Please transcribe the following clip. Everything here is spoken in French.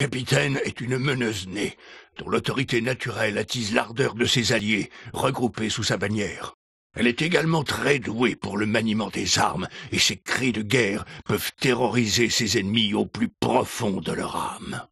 capitaine est une meneuse née, dont l'autorité naturelle attise l'ardeur de ses alliés, regroupés sous sa bannière. Elle est également très douée pour le maniement des armes, et ses cris de guerre peuvent terroriser ses ennemis au plus profond de leur âme.